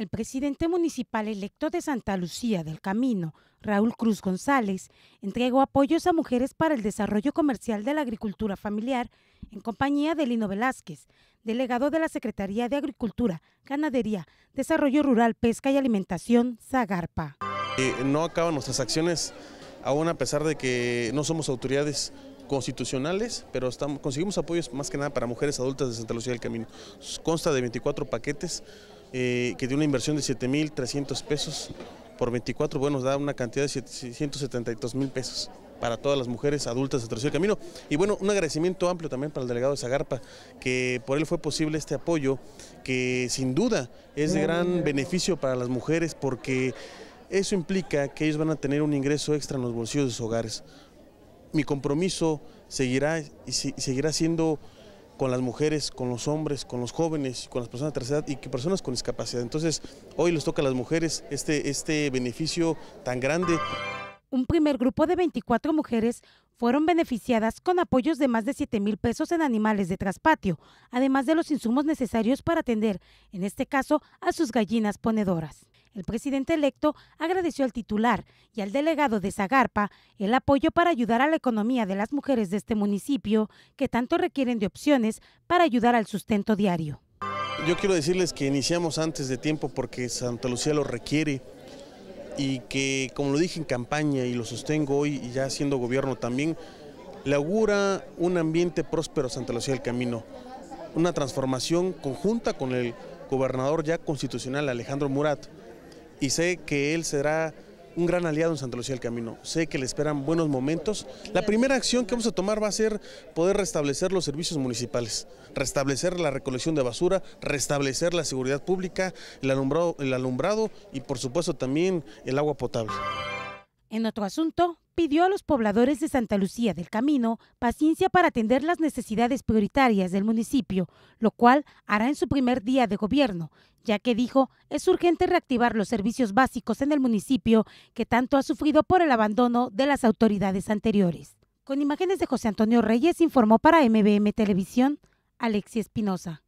El presidente municipal electo de Santa Lucía del Camino, Raúl Cruz González, entregó apoyos a mujeres para el desarrollo comercial de la agricultura familiar en compañía de Lino Velázquez, delegado de la Secretaría de Agricultura, Ganadería, Desarrollo Rural, Pesca y Alimentación, Zagarpa. Eh, no acaban nuestras acciones, aún a pesar de que no somos autoridades constitucionales, pero estamos, conseguimos apoyos más que nada para mujeres adultas de Santa Lucía del Camino. Consta de 24 paquetes eh, que de una inversión de 7.300 pesos por 24, bueno, da una cantidad de 172 mil pesos para todas las mujeres adultas de del Camino. Y bueno, un agradecimiento amplio también para el delegado de Zagarpa, que por él fue posible este apoyo, que sin duda es de gran beneficio para las mujeres porque eso implica que ellos van a tener un ingreso extra en los bolsillos de sus hogares. Mi compromiso seguirá y seguirá siendo con las mujeres, con los hombres, con los jóvenes, con las personas de tercera edad y que personas con discapacidad. Entonces, hoy les toca a las mujeres este, este beneficio tan grande. Un primer grupo de 24 mujeres fueron beneficiadas con apoyos de más de 7 mil pesos en animales de traspatio, además de los insumos necesarios para atender, en este caso, a sus gallinas ponedoras. El presidente electo agradeció al titular y al delegado de Zagarpa el apoyo para ayudar a la economía de las mujeres de este municipio, que tanto requieren de opciones para ayudar al sustento diario. Yo quiero decirles que iniciamos antes de tiempo porque Santa Lucía lo requiere y que, como lo dije en campaña y lo sostengo hoy y ya siendo gobierno también, le augura un ambiente próspero a Santa Lucía el Camino, una transformación conjunta con el gobernador ya constitucional Alejandro Murat, y sé que él será un gran aliado en Santa Lucía del Camino. Sé que le esperan buenos momentos. La primera acción que vamos a tomar va a ser poder restablecer los servicios municipales, restablecer la recolección de basura, restablecer la seguridad pública, el alumbrado, el alumbrado y por supuesto también el agua potable. En otro asunto, pidió a los pobladores de Santa Lucía del Camino paciencia para atender las necesidades prioritarias del municipio, lo cual hará en su primer día de gobierno, ya que dijo es urgente reactivar los servicios básicos en el municipio que tanto ha sufrido por el abandono de las autoridades anteriores. Con imágenes de José Antonio Reyes informó para MBM Televisión Alexia Espinosa.